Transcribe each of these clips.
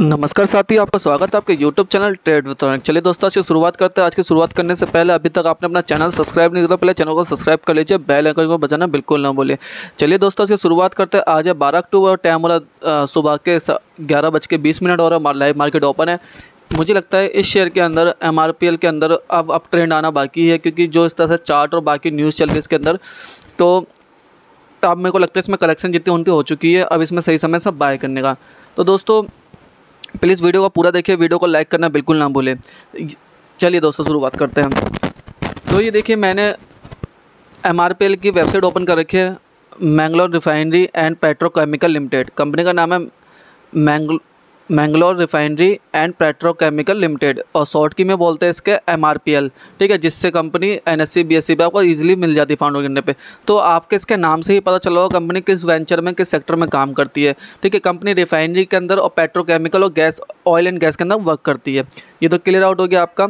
नमस्कार साथी आपका स्वागत है आपके YouTube चैनल ट्रेड वितरण चलिए दोस्तों आज की शुरुआत करते हैं आज की शुरुआत करने से पहले अभी तक आपने अपना चैनल सब्सक्राइब नहीं किया तो पहले चैनल को सब्सक्राइब कर लीजिए बेल आइकन को बजाना बिल्कुल ना बोले चलिए दोस्तों आज की शुरुआत करते हैं आज है बारह अक्टूबर टाइम हो रहा सुबह के ग्यारह बज के बीस मिनट हो रहा लाइव मार्केट ओपन है मुझे लगता है इस शेयर के अंदर एम के अंदर अब अब ट्रेंड आना बाकी है क्योंकि जो इस तरह से चार्ट और बाकी न्यूज़ चल रही है इसके अंदर तो अब मेरे को लगता है इसमें कलेक्शन जितनी होती हो चुकी है अब इसमें सही समय सब बाय करने का तो दोस्तों प्लीज़ वीडियो को पूरा देखिए वीडियो को लाइक करना बिल्कुल ना भूलें चलिए दोस्तों शुरुआत करते हैं तो ये देखिए मैंने एम की वेबसाइट ओपन कर रखी है Mangalore refinery and petrochemical limited company का नाम है Mangalore Mangalore refinery and petrochemical limited और शॉर्ट की में बोलते हैं इसके एम ठीक है जिससे कंपनी एन एस सी पे आपको ईजिली मिल जाती है फाउंड करने पे तो आपके इसके नाम से ही पता चला होगा कंपनी किस वेंचर में किस सेक्टर में काम करती है ठीक है कंपनी रिफाइनरी के अंदर और पेट्रोकेमिकल और गैस ऑयल एंड गैस के अंदर वर्क करती है ये तो क्लियर आउट हो गया आपका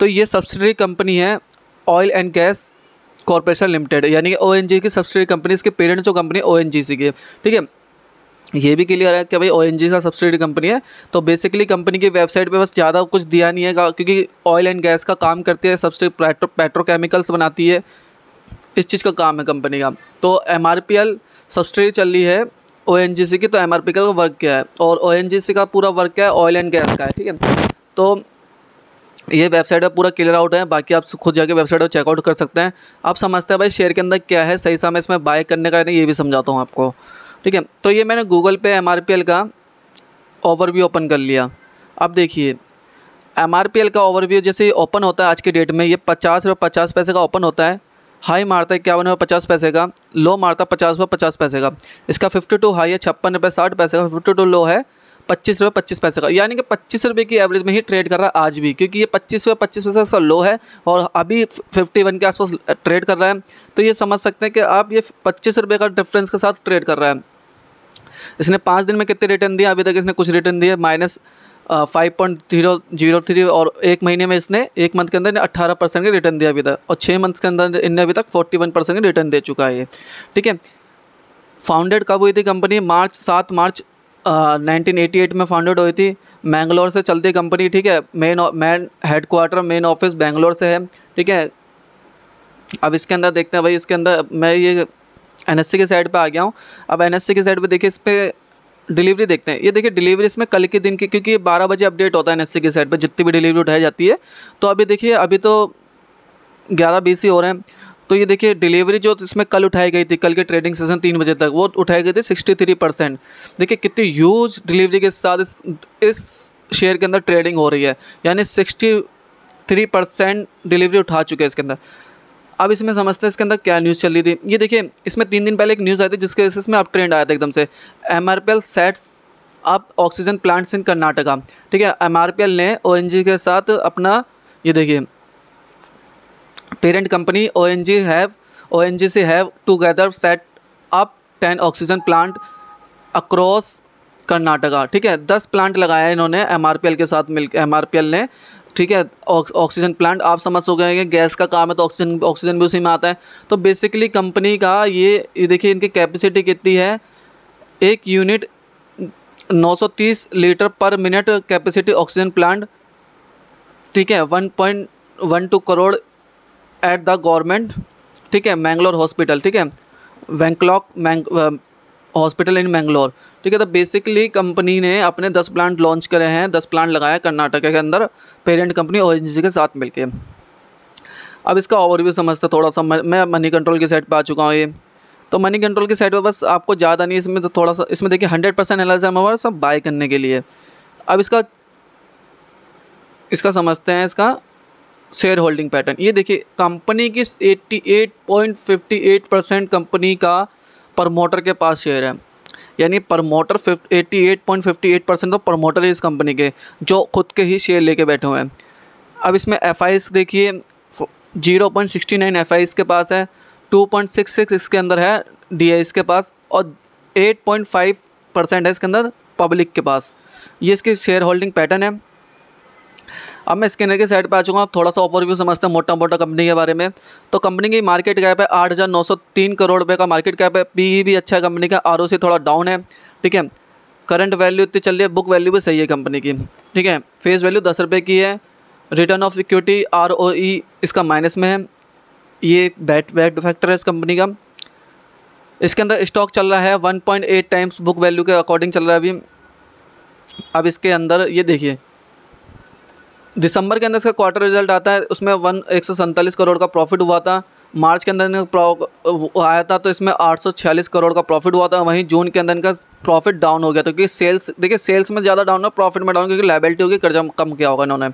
तो ये सब्सिडी कंपनी है oil and gas corporation limited यानी कि ओ की सब्सिडी कंपनी इसके पेरेंट जो कंपनी ओ की है ठीक है ये भी क्लियर है कि भाई ओ का सब्सिडी कंपनी है तो बेसिकली कंपनी की वेबसाइट पे बस ज़्यादा कुछ दिया नहीं है क्योंकि ऑयल एंड गैस का काम करती है सब्सिडी पेट्रो पेट्रोकेमिकल्स बनाती है इस चीज़ का काम है कंपनी का तो M R P L subsidy चल रही है ओ एन जी सी की तो एम आर पी एल का वर्क क्या है और ओ एन जी सी का पूरा वर्क क्या है ऑयल एंड गैस का है ठीक है तो ये वेबसाइट पर पूरा क्लियर आउट है बाकी आप खुद जाके वेबसाइट पर चेकआउट कर सकते हैं आप समझते हैं भाई शेयर के अंदर क्या है सही समय इसमें बाय करने का नहीं ये भी समझाता हूँ आपको ठीक है तो ये मैंने गूगल पे एम का ओवरव्यू ओपन कर लिया अब देखिए एम का ओवरव्यू जैसे ओपन होता है आज के डेट में ये पचास रुपये पचास पैसे का ओपन होता है हाई मारता है इक्यावन रुपये पचास पैसे का लो मारता है पचास रुपये पचास पैसे का इसका फिफ्टी टू हाई है छप्पन रुपये साठ पैसे का फिफ्टी टू लो है पच्चीस रुपये पच्चीस पैसे का यानी कि पच्चीस रुपये की एवरेज में ही ट्रेड कर रहा है आज भी क्योंकि ये पच्चीस रुपये पच्चीस पैसे का लो है और अभी फिफ्टी वन के आसपास ट्रेड कर रहा है तो ये समझ सकते हैं कि आप ये पच्चीस रुपये का डिफरेंस के साथ ट्रेड कर रहा है इसने पाँच दिन में कितने रिटर्न दिए अभी तक इसने कुछ रिटर्न दिए minus five point zero zero three और एक महीने में इसने एक मंथ के अंदर अट्ठारह परसेंट के रिटर्न दिया अभी तक और छः मंथ के अंदर इनने अभी तक फोर्टी वन परसेंट के रिटर्न दे चुका है ये ठीक है फाउंडेड कब हुई थी कंपनी मार्च सात मार्च 1988 में फाउंडेड हुई थी मैंगलोर से चलती कंपनी ठीक है main main headquarter main office Bangalore से है ठीक है अब इसके अंदर देखते हैं भाई इसके अंदर मैं ये एन की साइड पर आ गया हूँ अब एन की साइड पर देखिए इस पर डिलीवरी देखते हैं ये देखिए डिलीवरी इसमें कल के दिन की क्योंकि बारह बजे अपडेट होता है एन की साइड पर जितनी भी डिलीवरी उठाई जाती है तो अभी देखिए अभी तो ग्यारह बीस ही हो रहे हैं तो ये देखिए डिलीवरी जो इसमें कल उठाई गई थी कल के ट्रेडिंग सेशन तीन बजे तक वो उठाई गई थी सिक्सटी थ्री परसेंट देखिए कितनी ह्यूज डिलीवरी के साथ इस, इस शेयर के अंदर ट्रेडिंग हो रही है यानी सिक्सटी थ्री परसेंट डिलीवरी उठा चुके हैं इसके अंदर अब इसमें समझते हैं इसके अंदर क्या न्यूज़ चल रही थी ये देखिए इसमें तीन दिन पहले एक न्यूज़ आई थी जिसके वजह से इसमें ट्रेंड आया था एकदम से M R P L sets up oxygen plants in Karnataka ठीक है एम आर पी एल ने ओ एन जी के साथ अपना ये देखिए parent company O N G have O N G से have together set up ten oxygen plant across Karnataka ठीक है दस प्लांट लगाया इन्होंने एम आर पी एल के साथ मिल एम आर पी एल ने ठीक है ऑक्सीजन प्लांट आप समझ सो गए गैस का काम है तो ऑक्सीजन ऑक्सीजन भी उसी में आता है तो बेसिकली कंपनी का ये, ये देखिए इनकी कैपेसिटी कितनी है एक unit 930 litre per minute capacity oxygen plant ठीक है 1.12 करोड़ एट द गवर्नमेंट ठीक है मैंगलोर हॉस्पिटल ठीक है वैंकलॉक मैंग हॉस्पिटल इन मैंगलोर ठीक है तो बेसिकली कंपनी ने अपने दस प्लांट लॉन्च करे हैं दस प्लांट लगाया कर्नाटक के अंदर पेरेंट कंपनी और एजेंसी के साथ मिलके अब इसका ओवरव्यू समझते थोड़ा सा मैं मनी कंट्रोल की साइड पर आ चुका हूँ ये तो मनी कंट्रोल की साइड पर बस आपको ज़्यादा नहीं इसमें तो थोड़ा सा इसमें देखिए हंड्रेड परसेंट एनालिस है हमारा सब बाय करने के लिए अब इसका इसका समझते हैं इसका शेयर होल्डिंग पैटर्न ये देखिए कंपनी की 88.58 परसेंट कंपनी का प्रमोटर के पास शेयर है यानी promoter eighty eight point fifty eight percent तो प्रमोटर है इस कंपनी के जो खुद के ही शेयर लेके बैठे हुए हैं अब इसमें एफ देखिए zero point sixty nine F के पास है टू पॉइंट सिक्स सिक्स इसके अंदर है डी के पास और एट पॉइंट फाइव परसेंट है इसके अंदर पब्लिक के पास ये इसकी शेयर होल्डिंग पैटर्न है अब मैं स्कैनर के साइड पर आ चुका हूँ थोड़ा सा ओवरव्यू समझते हैं मोटा मोटा कंपनी के बारे में तो कंपनी की मार्केट कैप है आठ हज़ार नौ सौ तीन करोड़ रुपये का मार्केट कैप है पी e भी अच्छा है कंपनी का आर थोड़ा डाउन है ठीक है करंट वैल्यू इतनी चल रही है बुक वैल्यू भी सही है कंपनी की ठीक है फेस वैल्यू दस रुपये की है रिटर्न ऑफ इक्विटी आर इसका माइनस में है ये बैट बैट फैक्टर है इस कंपनी का इसके अंदर स्टॉक चल रहा है 1.8 टाइम्स बुक वैल्यू के अकॉर्डिंग चल रहा है अभी अब इसके अंदर ये देखिए दिसंबर के अंदर इसका क्वार्टर रिजल्ट आता है उसमें वन एक सौ सैंतालीस करोड़ का प्रॉफिट हुआ था मार्च के अंदर आया था तो इसमें 846 करोड़ का प्रॉफिट हुआ था वहीं जून के अंदर इनका प्रॉफिट डाउन हो गया था तो क्योंकि सेल्स देखिए सेल्स में ज़्यादा डाउन हो प्रॉफिट में डाउन क्योंकि लाइबिलिटी होगी कर्जा कम किया होगा इन्होंने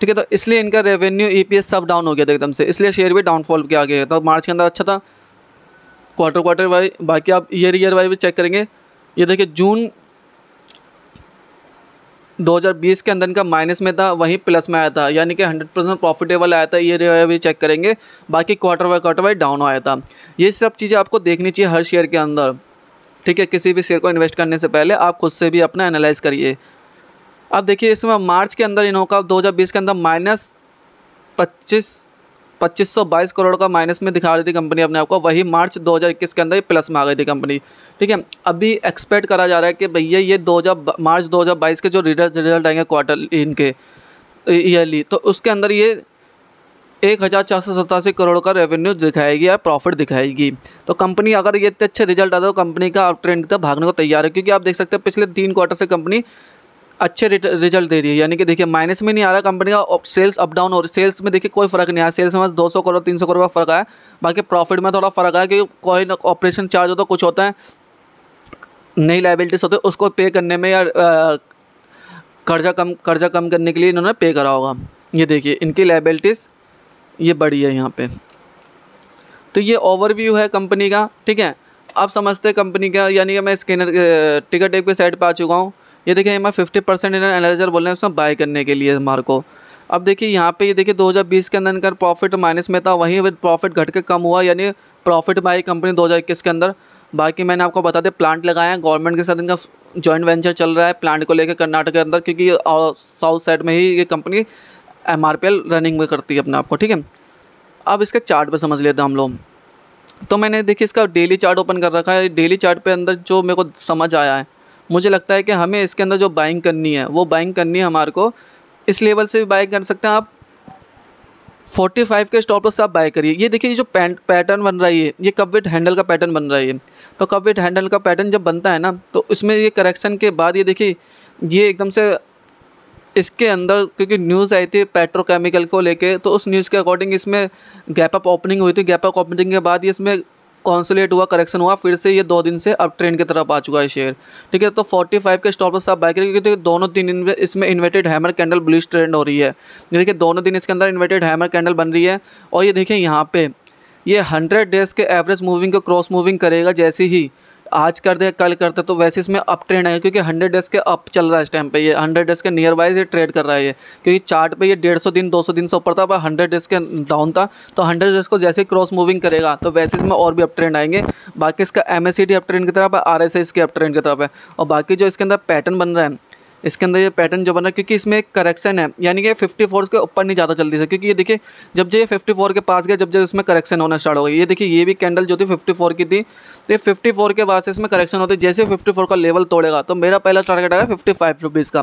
ठीक है तो इसलिए इनका रेवेन्यू ई e सब डाउन हो गया था एकदम से इसलिए शेयर भी डाउनफॉल किया गया था मार्च के अंदर अच्छा था क्वार्टर क्वार्टर वाई बाकी आप ईयर ईयर वाई भी चेक करेंगे ये देखिए जून 2020 के अंदर इनका माइनस में था वहीं प्लस में आया था यानी कि 100 परसेंट प्रॉफिटेबल आया था ये भी चेक करेंगे बाकी quarter by quarter Y down आया था ये सब चीज़ें आपको देखनी चाहिए हर शेयर के अंदर ठीक है किसी भी शेयर को इन्वेस्ट करने से पहले आप खुद से भी अपना एनालाइज करिए अब देखिए इसमें मार्च के अंदर इन्हों का दो के अंदर माइनस पच्चीस 2522 करोड़ का माइनस में दिखा रही थी कंपनी अपने आपको वही मार्च 2021 के अंदर प्लस में आ गई थी कंपनी ठीक है अभी एक्सपेक्ट करा जा रहा है कि भैया ये 2000 मार्च 2022 के जो रिजल्ट रिजल्ट आएंगे क्वार्टर इनके ईयरली तो उसके अंदर ये एक हज़ार चार सौ सतासी करोड़ का रेवेन्यू दिखाएगी या प्रॉफिट दिखाएगी तो कंपनी अगर ये इतने अच्छे रिजल्ट आता है तो कंपनी का ट्रेंड तक भागने को तैयार है क्योंकि आप देख सकते हैं पिछले तीन क्वार्टर से कंपनी अच्छे रिजल्ट दे रही है यानी कि देखिए माइनस में नहीं आ रहा कंपनी का सेल्स अप डाउन हो रही सेल्स में देखिए कोई फर्क नहीं आया सेल्स में बस दो सौ करोड़ तीन सौ करोड़ का फर्क आया बाकी प्रॉफिट में थोड़ा फर्क आया क्योंकि कोई ऑपरेशन चार्ज होता कुछ होता है नई लाइबिलिटीज होती है उसको पे करने में या कर्जा कम कर्जा कम करने के लिए इन्होंने पे करा होगा ये देखिए इनकी लाइबिलिटीज़ ये बड़ी है यहाँ पर तो ये ओवरव्यू है कंपनी का ठीक है आप समझते हैं कंपनी का यानी कि मैं स्कैनर टिकट ऐप के साइड पर आ चुका हूँ ये देखिए एम फिफ्टी परसेंट इन्हें एनालाइजर बोल रहे हैं उसमें बाय करने के लिए हमारे को अब देखिए यहाँ पे ये देखिए 2020 के अंदर इनका प्रॉफिट माइनस में था वहीं विद प्रॉफिट घट के कम हुआ यानी प्रॉफिट बाई कंपनी 2021 के अंदर बाकी मैंने आपको बता दें प्लांट लगाए हैं गवर्नमेंट के साथ इनका जॉइंट वेंचर चल रहा है प्लांट को लेकर कर्नाटक के अंदर क्योंकि साउथ साइड में ही ये कंपनी एम रनिंग में करती है अपने आप को ठीक है अब इसके चार्ट पर समझ लेते हैं हम लोग तो मैंने देखिए इसका डेली चार्ट ओपन कर रखा है डेली चार्ट पे अंदर जो मेरे को समझ आया है मुझे लगता है कि हमें इसके अंदर जो बाइंग करनी है वो बाइंग करनी है हमारे को इस लेवल से भी बाई कर सकते हैं आप 45 के स्टॉप लॉस से आप बाय करिए ये देखिए जो पैटर्न बन रही है ये कब हैंडल का पैटर्न बन रही है तो कब हैंडल का पैटर्न जब बनता है ना तो इसमें ये करेक्शन के बाद ये देखिए ये एकदम से इसके अंदर क्योंकि न्यूज़ आई थी पेट्रोकेमिकल को लेके तो उस न्यूज़ के अकॉर्डिंग इसमें गैप अप ओपनिंग हुई थी गैप अप ओपनिंग के बाद ये इसमें कॉन्सुलेट हुआ करेक्शन हुआ फिर से ये दो दिन से अब ट्रेंड की तरफ आ चुका है शेयर ठीक है तो 45 के स्टॉप लॉस आप बाय करेंगे क्योंकि दोनों दिन इसमें inverted hammer candle bullish trend हो रही है देखिए दोनों दिन इसके अंदर इन्वर्टेड हैमर कैंडल बन रही है और ये देखिए यहाँ पे ये हंड्रेड डेज़ के एवरेज मूविंग को क्रॉस मूविंग करेगा जैसे ही आज कर दे कल करते तो वैसे इसमें अप ट्रेंड है क्योंकि हंड्रेड डेज के अप चल रहा है इस टाइम पे ये हंड्रेड डेज के नियर वाइज ये ट्रेड कर रहा है ये क्योंकि चार्ट पे ये डेढ़ सौ दिन दो सौ दिन से ऊपर था पर हंड्रेड डेज के डाउन था तो हंड्रेड डेज को जैसे क्रॉस मूविंग करेगा तो वैसे इसमें और भी अप ट्रेंड आएंगे बाकी इसका M S C D up trend की तरफ है आर एस एस के अप ट्रेंड की तरफ है और बाकी जो इसके अंदर पैटर्न बन रहा है इसके अंदर ये पैटर्न जो बना क्योंकि इसमें एक करेक्शन है यानी कि फिफ्टी फोर के ऊपर नहीं ज़्यादा चलती से क्योंकि ये देखिए जब जो ये फिफ्टी फोर के पास गया जब जब इसमें करेक्शन होना स्टार्ट हो गया ये देखिए ये भी कैंडल जो थी फिफ्टी फोर की थी तो ये फिफ्टी फोर के बाद से इसमें करेक्शन होती जैसे फिफ्टी फोर का लेवल तोड़ेगा तो मेरा पहला टारगेट आया फिफ्टी फाइव रुपीज़ का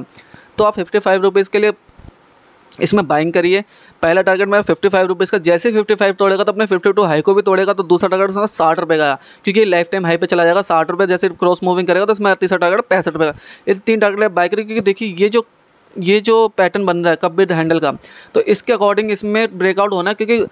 तो आप फिफ्टी फाइव रुपीज़ के लिए इसमें बाइंग करिए पहला टारगेट मेरा फिफ्टी फाइव रुपीज़ का जैसे फिफ्टी फाइव तोड़ेगा तो अपने फिफ्टी टू हाई को भी तोड़ेगा तो दूसरा टारगेट उसका साठ रुपये का क्योंकि लाइफ टाइम हाई पे चला जाएगा साठ रुपये जैसे क्रॉस मूविंग करेगा तो इसमें तीसरा टारगेट पैंसठ रुपये का ये तीन टारगेट बाय बाइक क्योंकि देखिए ये जो ये जो पैटर्न बन रहा है कब भी हैंडल का तो इसके अकॉर्डिंग इसमें ब्रेकआउट होना क्योंकि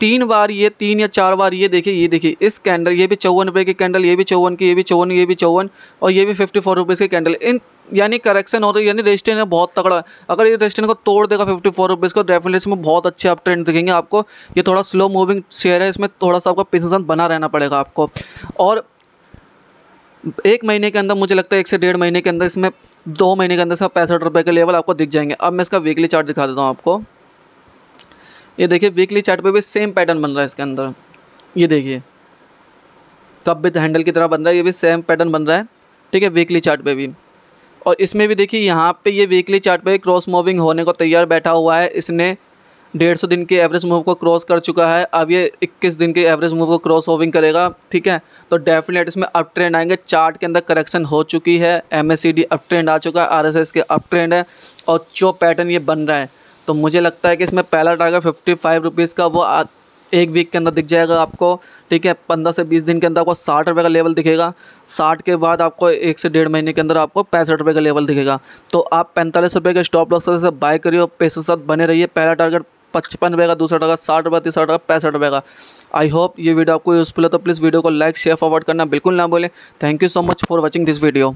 तीन बार ये तीन या चार बार ये देखिए ये देखिए इस कैंडल ये भी चौवन रुपये की कैंडल ये भी चौवन की ये भी चौवन ये भी चौवन और ये भी फिफ्टी फोर रुपीज़ की कैंडल इन यानी करेक्शन हो है यानी रेजिस्टेंस है बहुत तगड़ा है अगर ये रेजिस्टेंस को तोड़ देगा फिफ्टी फोर रुपीज़ को डेफिनेटली में बहुत अच्छे आप ट्रेंड दिखेंगे आपको ये थोड़ा स्लो मूविंग शेयर है इसमें थोड़ा सा आपका पिसन बना रहना पड़ेगा आपको और एक महीने के अंदर मुझे लगता है एक से डेढ़ महीने के अंदर इसमें दो महीने के अंदर सब पैंसठ रुपये के लेवल आपको दिख जाएंगे अब मैं इसका वीकली चार्ट दिखा देता हूँ आपको ये देखिए वीकली चार्ट पे भी सेम पैटर्न बन रहा है इसके अंदर ये देखिए कब विथ हैंडल तो की तरह बन रहा है ये भी सेम पैटर्न बन रहा है ठीक है वीकली चार्ट पे भी और इसमें भी देखिए यहाँ पे ये वीकली चार्ट पे क्रॉस मूविंग होने को तैयार बैठा हुआ है इसने डेढ़ सौ दिन के एवरेज मूव को क्रॉस कर चुका है अब ये इक्कीस दिन के एवरेज मूव को क्रॉस मूविंग करेगा ठीक है तो डेफिनेट इसमें अप ट्रेंड आएंगे चार्ट के अंदर करेक्शन हो चुकी है एम अप ट्रेंड आ चुका है आर के अप ट्रेंड है और जो पैटर्न ये बन रहा है तो मुझे लगता है कि इसमें पहला टारगेट फिफ्टी फाइव रुपीज़ का वो आ, एक वीक के अंदर दिख जाएगा आपको ठीक है पंद्रह से बीस दिन के अंदर आपको साठ रुपये का लेवल दिखेगा साठ के बाद आपको एक से डेढ़ महीने के अंदर आपको पैंसठ रुपये का लेवल दिखेगा तो आप पैंतालीस रुपये के स्टॉप लॉस से बाय करिए और पैसे साथ बने रहिए पहला टारगेट पचपन रुपये का दूसरा टारगेट साठ रुपये तीसरा टारगेट पैंसठ रुपये का आई होप ये वीडियो आपको यूज़फुल है तो प्लीज़ वीडियो को लाइक शेयर फॉरवर्ड करना बिल्कुल ना बोले thank you so much for watching this video